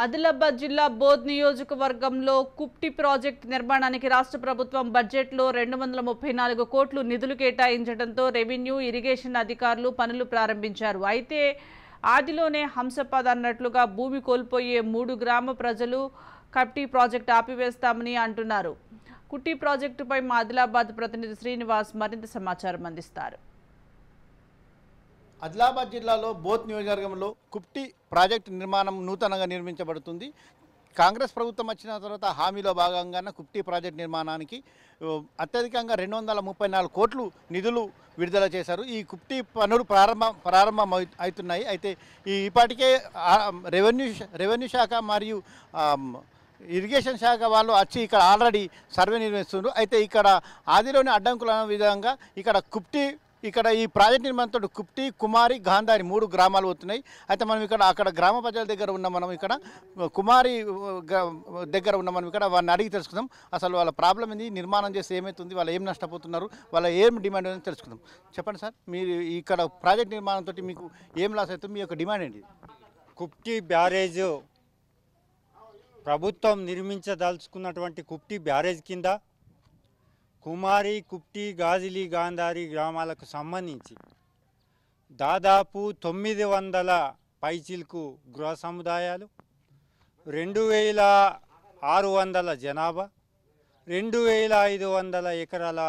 ఆదిలాబాద్ జిల్లా బోధ్ నియోజకవర్గంలో కుప్టి ప్రాజెక్టు నిర్మాణానికి రాష్ట్ర ప్రభుత్వం బడ్జెట్లో రెండు వందల ముప్పై నాలుగు కోట్లు నిధులు కేటాయించడంతో రెవెన్యూ ఇరిగేషన్ అధికారులు పనులు ప్రారంభించారు అయితే ఆదిలోనే హంసపాద్ అన్నట్లుగా భూమి కోల్పోయే మూడు గ్రామ ప్రజలు కప్టి ప్రాజెక్టు ఆపివేస్తామని అంటున్నారు కుట్టి ప్రాజెక్టుపై మా ఆదిలాబాద్ ప్రతినిధి శ్రీనివాస్ మరింత సమాచారం అందిస్తారు ఆదిలాబాద్ జిల్లాలో బోత్ నియోజకవర్గంలో కుప్టి ప్రాజెక్టు నిర్మాణం నూతనంగా నిర్మించబడుతుంది కాంగ్రెస్ ప్రభుత్వం వచ్చిన తర్వాత హామీలో భాగంగానే కుప్టి ప్రాజెక్టు నిర్మాణానికి అత్యధికంగా రెండు వందల ముప్పై నాలుగు కోట్లు నిధులు విడుదల చేశారు ఈ కుప్టి పనులు ప్రారంభ ప్రారంభం అవుతున్నాయి అయితే ఈ ఇప్పటికే రెవెన్యూ రెవెన్యూ శాఖ మరియు ఇరిగేషన్ శాఖ వాళ్ళు వచ్చి ఇక్కడ ఆల్రెడీ సర్వే నిర్వహిస్తున్నారు అయితే ఇక్కడ ఆదిలోని అడ్డంకులు అనే విధంగా ఇక్కడ కుప్టి ఇక్కడ ఈ ప్రాజెక్ట్ నిర్మాణంతో కుప్టి కుమారి గాంధారి మూడు గ్రామాలు వస్తున్నాయి అయితే మనం ఇక్కడ అక్కడ గ్రామ ప్రజల దగ్గర ఉన్న మనం ఇక్కడ కుమారి దగ్గర ఉన్న మనం ఇక్కడ వాళ్ళని అడిగి తెలుసుకుందాం అసలు వాళ్ళ ప్రాబ్లం ఏంది నిర్మాణం చేస్తే ఏమవుతుంది వాళ్ళు ఏం నష్టపోతున్నారు వాళ్ళ ఏం డిమాండ్ ఉందని తెలుసుకుందాం చెప్పండి సార్ మీరు ఇక్కడ ప్రాజెక్ట్ నిర్మాణంతో మీకు ఏం లాస్ అవుతుంది మీ యొక్క డిమాండ్ ఏంటి కుప్టి బ్యారేజ్ ప్రభుత్వం నిర్మించదలుచుకున్నటువంటి కుప్టి బ్యారేజ్ కింద కుమారి కుప్టి గాజిలి గాంధారి గ్రామాలకు సంబంధించి దాదాపు తొమ్మిది వందల పైచిల్కు గృహ సముదాయాలు రెండు వేల ఆరు వందల జనాభా రెండు వేల ఐదు వందల ఎకరాల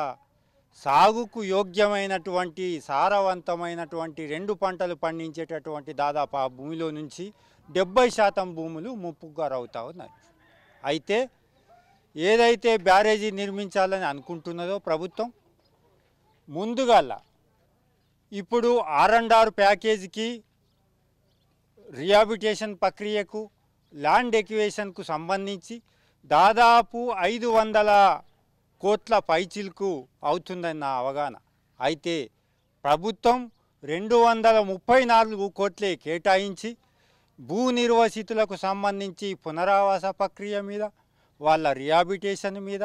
సాగుకు యోగ్యమైనటువంటి సారవంతమైనటువంటి రెండు పంటలు పండించేటటువంటి దాదాపు ఆ భూమిలో నుంచి డెబ్బై శాతం భూములు ముప్పుగారవుతా ఉన్నాయి అయితే ఏదైతే బ్యారేజీ నిర్మించాలని అనుకుంటున్నదో ప్రభుత్వం ముందుగాల ఇప్పుడు ఆర్ అండ్ ఆర్ ప్యాకేజీకి రిహాబిటేషన్ ప్రక్రియకు ల్యాండ్ ఎక్యువేషన్కు సంబంధించి దాదాపు ఐదు వందల కోట్ల పైచిల్కు అవుతుందని నా అవగాహన అయితే ప్రభుత్వం రెండు వందల ముప్పై నాలుగు కోట్లే కేటాయించి భూ నిర్వసితులకు సంబంధించి పునరావాస ప్రక్రియ మీద వాళ్ళ రిహాబిటేషన్ మీద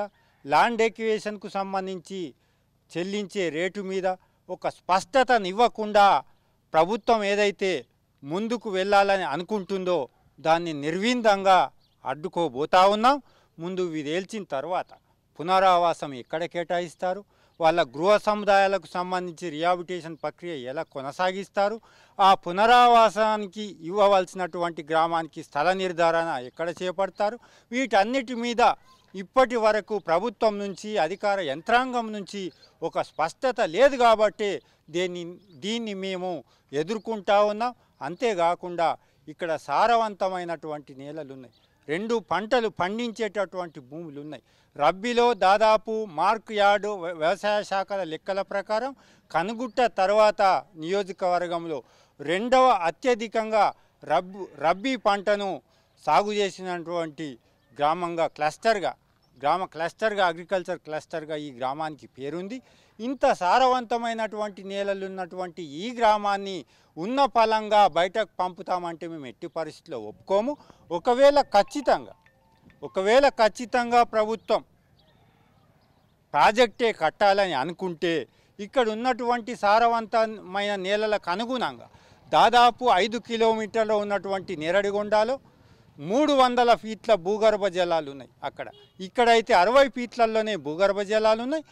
ల్యాండ్ ఎక్యువేషన్కు సంబంధించి చెల్లించే రేటు మీద ఒక స్పష్టతనివ్వకుండా ప్రభుత్వం ఏదైతే ముందుకు వెళ్ళాలని అనుకుంటుందో దాన్ని నిర్విందంగా అడ్డుకోబోతా ఉన్నాం ముందు ఇవి తేల్చిన తర్వాత పునరావాసం ఎక్కడ కేటాయిస్తారు వాళ్ళ గృహ సముదాయాలకు సంబంధించి రిహాబిటేషన్ ప్రక్రియ ఎలా కొనసాగిస్తారు ఆ పునరావాసానికి ఇవ్వవలసినటువంటి గ్రామానికి స్థల నిర్ధారణ ఎక్కడ చేపడతారు వీటన్నిటి మీద ఇప్పటి వరకు ప్రభుత్వం నుంచి అధికార యంత్రాంగం నుంచి ఒక స్పష్టత లేదు కాబట్టి దీన్ని దీన్ని మేము ఎదుర్కొంటా ఉన్నాం అంతేకాకుండా ఇక్కడ సారవంతమైనటువంటి నేలలు ఉన్నాయి రెండు పంటలు పండించేటటువంటి భూములు ఉన్నాయి రబ్బీలో దాదాపు మార్క్ యార్డు వ్యవసాయ శాఖల లెక్కల ప్రకారం కనుగుట్ట తర్వాత నియోజకవర్గంలో రెండవ అత్యధికంగా రబ్బు రబ్బీ పంటను సాగు చేసినటువంటి గ్రామంగా క్లస్టర్గా గ్రామ క్లస్టర్గా అగ్రికల్చర్ క్లస్టర్గా ఈ గ్రామానికి పేరుంది ఇంత సారవంతమైనటువంటి నేలలు ఉన్నటువంటి ఈ గ్రామాన్ని ఉన్న ఫలంగా బయటకు పంపుతామంటే మేము ఎట్టి పరిస్థితుల్లో ఒప్పుకోము ఒకవేళ ఖచ్చితంగా ఒకవేళ ఖచ్చితంగా ప్రభుత్వం ప్రాజెక్టే కట్టాలని అనుకుంటే ఇక్కడ ఉన్నటువంటి సారవంతమైన నేలలకు అనుగుణంగా దాదాపు ఐదు కిలోమీటర్లు ఉన్నటువంటి నేరడిగొండాలో మూడు వందల ఫీట్ల భూగర్భ జలాలు ఉన్నాయి అక్కడ ఇక్కడైతే అరవై ఫీట్లలోనే భూగర్భ జలాలు ఉన్నాయి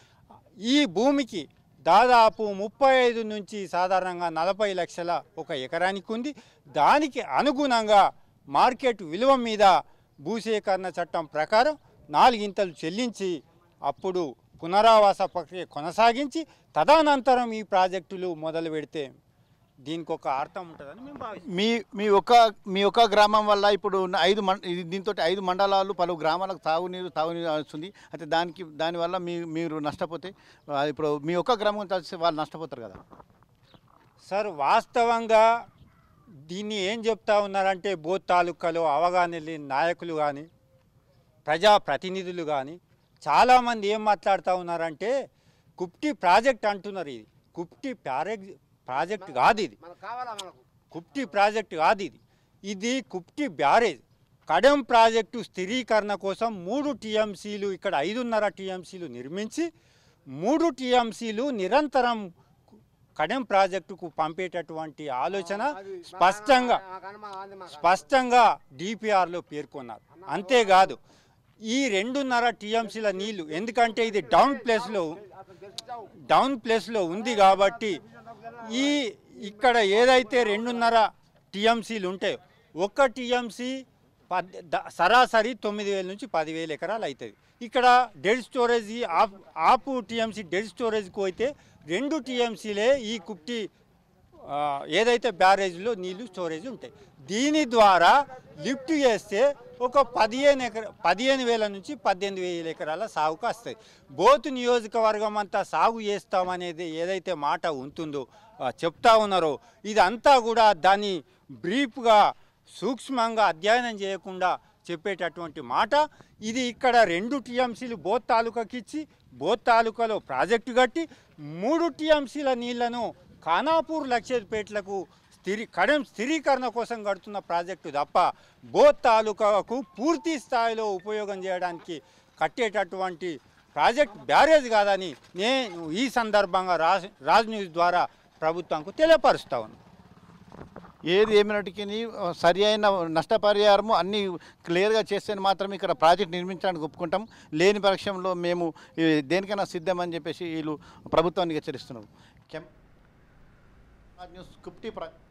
ఈ భూమికి దాదాపు ముప్పై ఐదు నుంచి సాధారణంగా నలభై లక్షల ఒక ఎకరానికి ఉంది దానికి అనుగుణంగా మార్కెట్ విలువ మీద భూసేకరణ చట్టం ప్రకారం నాలుగింతలు చెల్లించి అప్పుడు పునరావాస ప్రక్రియ కొనసాగించి తదనంతరం ఈ ప్రాజెక్టులు మొదలు పెడితే దీనికి ఒక అర్థం ఉంటుందని మేము మీ మీ ఒక్క మీ ఒక్క గ్రామం వల్ల ఇప్పుడు ఉన్న ఐదు మం దీంతో ఐదు మండలాలు పలు గ్రామాలకు తాగునీరు తాగునీరు వస్తుంది అయితే దానికి దానివల్ల మీ మీరు నష్టపోతే ఇప్పుడు మీ ఒక్క గ్రామం కలిసి వాళ్ళు నష్టపోతారు కదా సార్ వాస్తవంగా దీన్ని ఏం చెప్తా ఉన్నారంటే బోత్ తాలూకాలో అవగాహన నాయకులు కానీ ప్రజాప్రతినిధులు కానీ చాలామంది ఏం మాట్లాడుతూ ఉన్నారంటే కుప్టి ప్రాజెక్ట్ అంటున్నారు ఇది కుప్టి ప్యారెక్ట్ ప్రాజెక్ట్ కాదు ఇది కుప్టి ప్రాజెక్ట్ కాదు ఇది ఇది కుప్టి బ్యారేజ్ కడెం ప్రాజెక్టు స్థిరీకరణ కోసం మూడు టీఎంసీలు ఇక్కడ ఐదున్నర టీఎంసీలు నిర్మించి మూడు టీఎంసీలు నిరంతరం కడెం ప్రాజెక్టుకు పంపేటటువంటి ఆలోచన స్పష్టంగా స్పష్టంగా డిపిఆర్లో పేర్కొన్నారు అంతేకాదు ఈ రెండున్నర టీఎంసీల నీళ్లు ఎందుకంటే ఇది డౌన్ ప్లేస్లో డౌన్ ప్లేస్లో ఉంది కాబట్టి ఈ ఇక్కడ ఏదైతే రెండున్నర టీఎంసీలు ఉంటాయో ఒక్క టీఎంసీ సరాసరి తొమ్మిది వేల నుంచి పదివేల ఎకరాలు అవుతుంది ఇక్కడ డెడ్ స్టోరేజ్ ఆపు టీఎంసీ డెడ్ స్టోరేజ్కి అయితే రెండు టీఎంసీలే ఈ కుప్టి ఏదైతే బ్యారేజ్లో నీళ్లు స్టోరేజ్ ఉంటాయి దీని ద్వారా లిఫ్ట్ చేస్తే ఒక పదిహేను ఎకర పదిహేను వేల నుంచి పద్దెనిమిది వేల ఎకరాల సాగుకు వస్తాయి బోతు నియోజకవర్గం అంతా సాగు చేస్తామనేది ఏదైతే మాట ఉంటుందో చెప్తా ఉన్నారో ఇదంతా కూడా దాన్ని బ్రీఫ్గా సూక్ష్మంగా అధ్యయనం చేయకుండా చెప్పేటటువంటి మాట ఇది ఇక్కడ రెండు టీఎంసీలు బోత్ తాలూకాకి ఇచ్చి బోత్ తాలూకాలో ప్రాజెక్టు కట్టి మూడు టీఎంసీల నీళ్లను ఖానాపూర్ పేట్లకు స్థిరీ కడం స్థిరీకరణ కోసం కడుతున్న ప్రాజెక్టు తప్ప బోత్ తాలూకాకు పూర్తి స్థాయిలో ఉపయోగం చేయడానికి కట్టేటటువంటి ప్రాజెక్ట్ బ్యారేజ్ కాదని నేను ఈ సందర్భంగా రాజ్ రాజ్ న్యూస్ ద్వారా ప్రభుత్వంకు తెలియపరుస్తా ఉన్నాను ఏది ఏమైనటికీ సరి అయిన నష్టపరిహారము అన్నీ క్లియర్గా చేస్తే మాత్రం ఇక్కడ ప్రాజెక్ట్ నిర్మించడానికి ఒప్పుకుంటాం లేని పక్షంలో మేము దేనికైనా సిద్ధమని చెప్పేసి వీళ్ళు ప్రభుత్వానికి హెచ్చరిస్తున్నాం I Good news, to Prak.